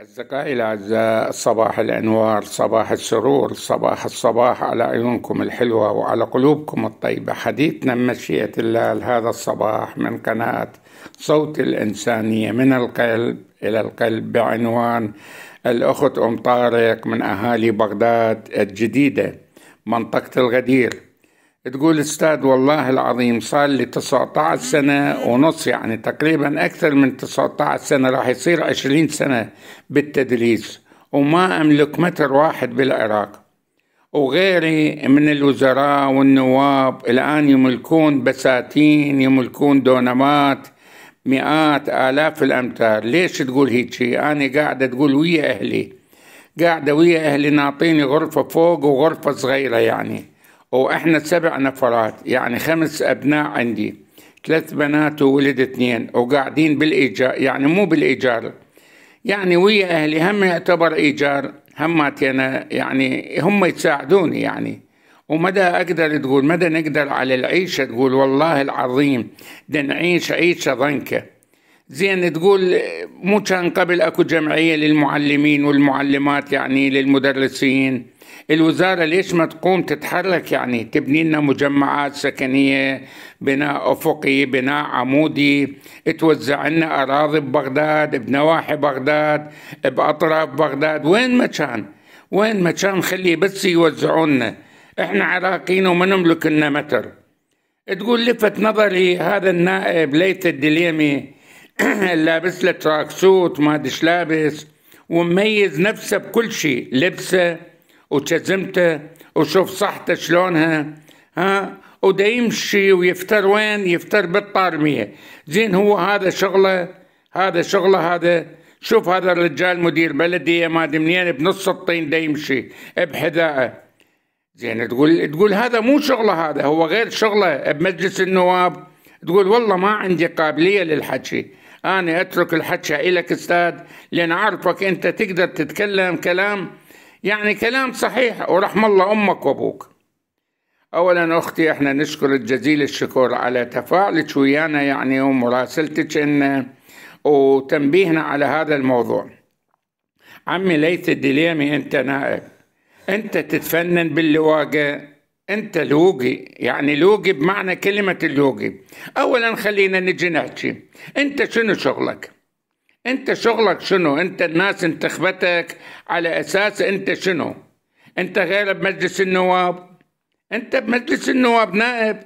أصدقائي الأعزاء صباح الأنوار صباح السرور صباح الصباح على عيونكم الحلوة وعلى قلوبكم الطيبة حديثنا مشيئة الله لهذا الصباح من قناة صوت الإنسانية من القلب إلى القلب بعنوان الأخت أم طارق من أهالي بغداد الجديدة منطقة الغدير تقول استاذ والله العظيم صار لي 19 سنة ونص يعني تقريبا أكثر من 19 سنة راح يصير 20 سنة بالتدريس وما أملك متر واحد بالعراق وغيري من الوزراء والنواب الآن يملكون بساتين يملكون دونمات مئات آلاف الأمتار ليش تقول هيجي أنا قاعدة تقول ويا أهلي قاعدة ويا أهلي ناطيني غرفة فوق وغرفة صغيرة يعني واحنا سبع نفرات يعني خمس ابناء عندي ثلاث بنات وولد اثنين وقاعدين بالايجار يعني مو بالايجار يعني ويا اهلي هم يعتبر ايجار هماتي انا يعني هم يساعدوني يعني ومدى اقدر تقول مدى نقدر على العيشه تقول والله العظيم بدنا نعيش عيشه ضنكه زين تقول مو كان قبل اكو جمعيه للمعلمين والمعلمات يعني للمدرسين الوزاره ليش ما تقوم تتحرك يعني تبني لنا مجمعات سكنيه بناء افقي بناء عمودي توزع لنا اراضي ببغداد بنواحي بغداد باطراف بغداد وين ما كان وين ما كان خليه بس يوزعونا احنا عراقيين وما نملك لنا متر تقول لفت نظري هذا النائب ليث الدليمي لابس له تراك سوت ما لابس ومميز نفسه بكل شيء لبسه وتشزمته وشوف صحته شلونها ها وده يمشي ويفتر وين يفتر بالطارمية زين هو هذا شغله هذا شغله هذا شوف هذا الرجال مدير بلدية ما منين بنص الطين ده يمشي بحذائه زين تقول تقول هذا مو شغله هذا هو غير شغله بمجلس النواب تقول والله ما عندي قابلية للحكي أنا أترك الحكي إلك أستاذ لأن أعرفك أنت تقدر تتكلم كلام يعني كلام صحيح ورحم الله أمك وأبوك أولا أختي إحنا نشكرك جزيل الشكر على تفاعلك ويانا يعني ومراسلتك إن وتنبيهنا على هذا الموضوع عمي ليث الدليمي أنت نائب أنت تتفنن باللواقة أنت لوقي يعني لوقي بمعنى كلمة اللوقي أولا خلينا نجي نحكي أنت شنو شغلك؟ انت شغلك شنو انت الناس انتخبتك على اساس انت شنو انت غير بمجلس النواب انت بمجلس النواب نائب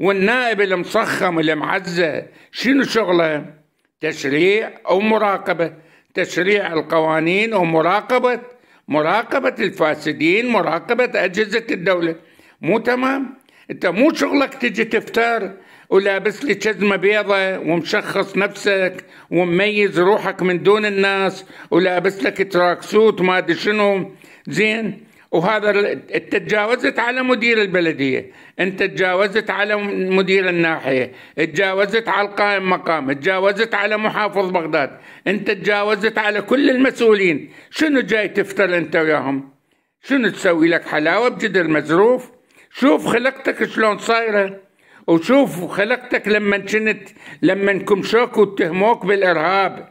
والنائب المصخم المعزة شنو شغله تشريع او مراقبة تشريع القوانين ومراقبة مراقبة الفاسدين مراقبة اجهزة الدولة مو تمام انت مو شغلك تجي تفتر ولابس لي جزمة بيضة ومشخص نفسك ومميز روحك من دون الناس ولابس لك تراك سوت ما أدري شنو زين وهذا تجاوزت على مدير البلدية انت تجاوزت على مدير الناحية تجاوزت على القائم مقام تجاوزت على محافظ بغداد انت تجاوزت على كل المسؤولين شنو جاي تفتر انت وياهم شنو تسوي لك حلاوة بجدر مزروف شوف خلقتك شلون صايره وشوفوا خلقتك لما كنت لما كمشوك واتهموك بالارهاب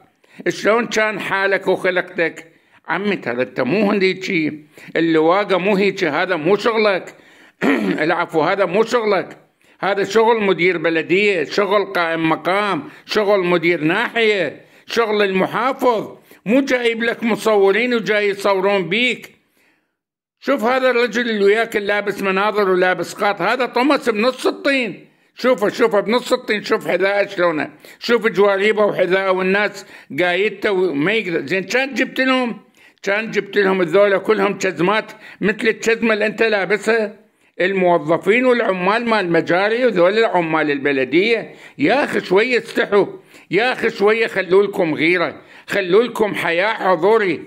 شلون كان حالك وخلقتك عمي ترى انت مو هذيكي اللواقه مو هيك هذا مو شغلك العفو هذا مو شغلك هذا شغل مدير بلديه شغل قائم مقام شغل مدير ناحيه شغل المحافظ مو جايب لك مصورين وجاي يصورون بيك شوف هذا الرجل اللي وياك لابس مناظر ولابس قاط هذا طمس بنص الطين شوفه شوفه بنص الطين شوف حذاءه شلونه شوف جواريبه وحذاءه والناس قايدته وما يقدر زين كان جبت لهم كان جبت لهم الذولا كلهم جزمات مثل الجزمه اللي انت لابسها الموظفين والعمال مال المجاري وذول العمال البلديه يا اخي شويه استحوا يا اخي شويه خلوا لكم غيره خلوا لكم حياه حضوري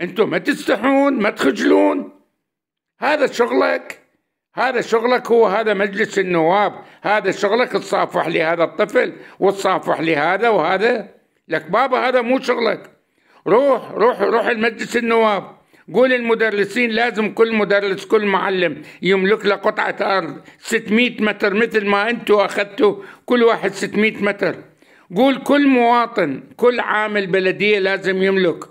انتم ما تستحون ما تخجلون هذا شغلك هذا شغلك هو هذا مجلس النواب هذا شغلك تصافح لهذا الطفل وتصافح لهذا وهذا لك بابا هذا مو شغلك روح روح روح المجلس النواب قول المدرسين لازم كل مدرس كل معلم يملك له قطعة أرض 600 متر مثل ما أنتوا أخذتوا كل واحد 600 متر قول كل مواطن كل عامل بلدية لازم يملك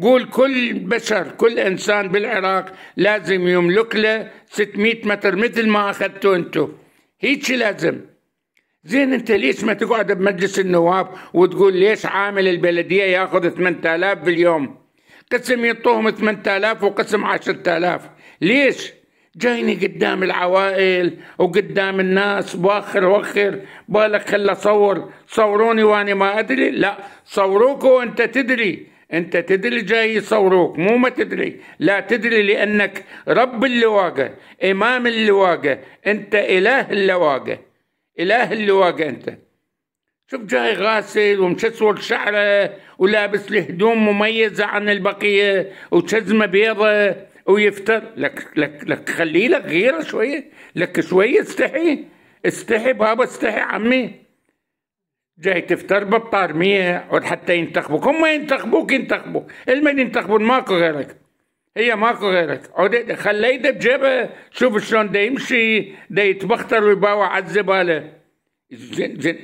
قول كل بشر كل انسان بالعراق لازم يملك له 600 متر مثل ما اخذتوا انتم هيك لازم زين انت ليش ما تقعد بمجلس النواب وتقول ليش عامل البلديه ياخذ 8000 باليوم قسم يعطوهم 8000 وقسم 10000 ليش جايني قدام العوائل وقدام الناس وخر وخر بالك خل اصور صوروني وانا ما ادري لا صوروك وانت تدري انت تدري جاي يصوروك مو ما تدري لا تدري لانك رب اللواقه امام اللواقه انت اله اللواقه اله اللواقه انت شوف جاي غاسل ومشسور شعره ولابس له هدوم مميزه عن البقيه وشزمه بيضه ويفتر لك لك لك خلي لك غيره شويه لك شويه استحي استحي بابا استحي عمي جاي تفتر بطار مية حتى ينتخبوك هم ينتخبوك ينتخبوك المن ينتخبون ماكو غيرك هي ماكو غيرك عودة خليته بجيبه شوف شلون دا يمشي دا يتبختر ويباوع على الزبالة زين زين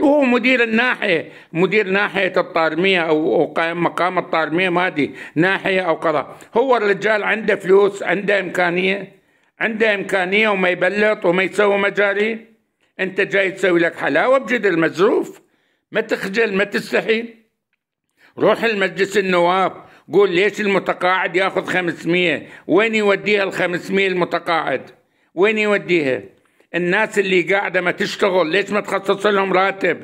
هو مدير الناحية مدير ناحية الطارمية أو قائم مقام الطارمية ما أدري ناحية أو قضاء هو الرجال عنده فلوس عنده إمكانية عنده إمكانية وما يبلط وما يسوي مجاري انت جاي تسوي لك حلاوه بجد المزروف ما تخجل ما تستحي روح المجلس النواب قول ليش المتقاعد ياخذ 500 وين يوديها ال 500 المتقاعد وين يوديها الناس اللي قاعده ما تشتغل ليش ما تخصص لهم راتب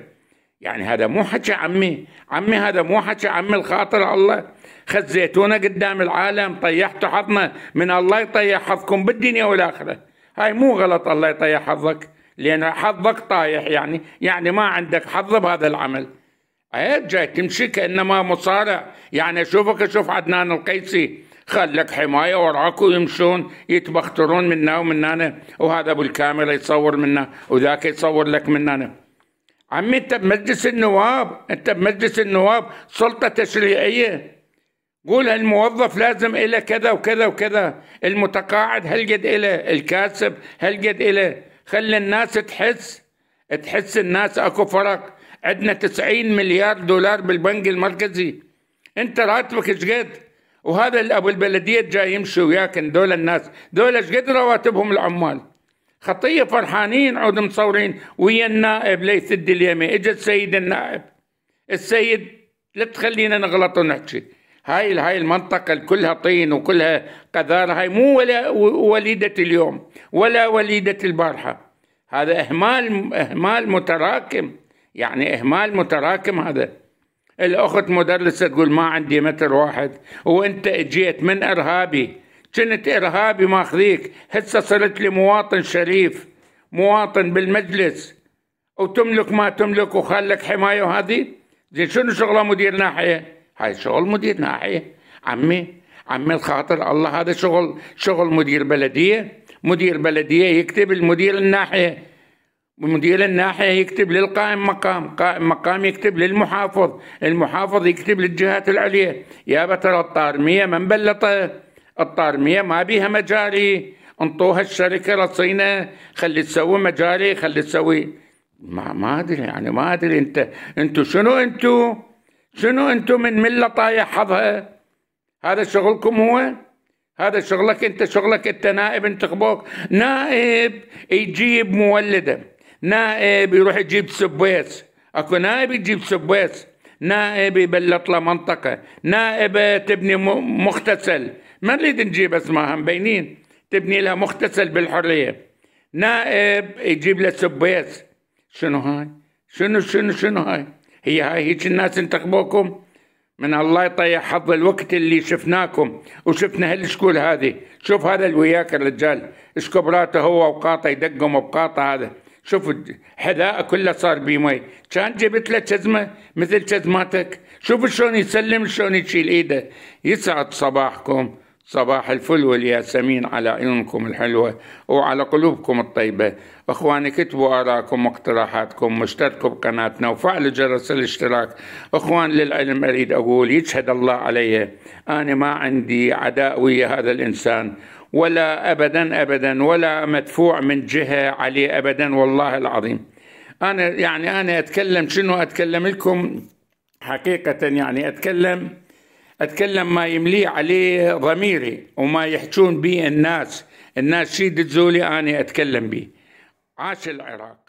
يعني هذا مو حكي عمي عمي هذا مو حكي عمي الخاطر الله خزيتونا قدام العالم طيحتوا حظنا من الله يطيح حظكم بالدنيا والاخره هاي مو غلط الله يطيح حظك لأن حظك طايح يعني يعني ما عندك حظ بهذا العمل عيب جاي تمشي كأنما مصارع يعني أشوفك أشوف عدنان القيسي خلك حماية وراك ويمشون يتبخترون منا هنا وهذا بالكاميرا يصور منا وذاك يصور لك هنا عمي انت بمجلس النواب انت بمجلس النواب سلطة تشريعية قول الموظف لازم إلى كذا وكذا وكذا المتقاعد هل قد إلى الكاسب هل قد إلى خلي الناس تحس تحس الناس اكو فرق عندنا 90 مليار دولار بالبنك المركزي انت راتبك شقد وهذا ابو البلديه جاي يمشي وياك دول الناس دول شقد رواتبهم العمال خطيه فرحانين عود مصورين ويا النائب ليث الدليمي اجى السيد النائب السيد لا تخلينا نغلط ونحكي هاي هاي المنطقة كلها طين وكلها قذارة هاي مو ولا وليدة اليوم ولا وليدة البارحة هذا إهمال إهمال متراكم يعني إهمال متراكم هذا الأخت مدرسة تقول ما عندي متر واحد وأنت أجيت من إرهابي كنت إرهابي ماخذيك هسه صرت لي مواطن شريف مواطن بالمجلس وتملك ما تملك وخلك حماية وهذه زين شنو شغلة مدير ناحية هاي شغل مدير ناحية نعم، عمي عمي الخاطر الله هذا شغل شغل مدير بلدية مدير بلدية يكتب المدير الناحية مدير الناحية يكتب للقائم مقام قائم مقام يكتب للمحافظ المحافظ يكتب للجهات العليا يا بتر الطارمية من بلطة الطارمية ما بيها مجاري انطوها الشركة رصينة خلي تسوي مجاري خلي تسوي ما ما ادري يعني ما ادري انت انتو شنو انتو شنو انتم من مله طايح حظها هذا شغلكم هو هذا شغلك انت شغلك انت نائب انتخبوك نائب يجيب مولده نائب يروح يجيب سبويس اكو نائب يجيب سبويس نائب يبلط له منطقه نائب تبني مختسل ما نريد نجيب اسمها مبينين تبني لها مختسل بالحريه نائب يجيب له سبويس شنو هاي شنو شنو شنو هاي هي هاي هيك الناس انتخبوكم من الله يطيح حظ الوقت اللي شفناكم وشفنا هالشكول هذه شوف هذا اللي وياك الرجال ايش كبراته هو وقاطه يدقم بقاطه هذا شوف حذاء كله صار مي كان جبت له جزمه مثل جزماتك شوف شلون يسلم شلون يشيل ايده يسعد صباحكم صباح الفل والياسمين على عيونكم الحلوة وعلى قلوبكم الطيبة أخواني كتبوا آراءكم واقتراحاتكم واشتركوا بقناتنا وفعلوا جرس الاشتراك أخوان للعلم أريد أقول يشهد الله علي أنا ما عندي عداء ويا هذا الإنسان ولا أبدا أبدا ولا مدفوع من جهة عليه أبدا والله العظيم أنا يعني أنا أتكلم شنو أتكلم لكم حقيقة يعني أتكلم أتكلم ما يمليه عليه ضميري وما يحجون به الناس الناس شي تزولي أنا أتكلم به عاش العراق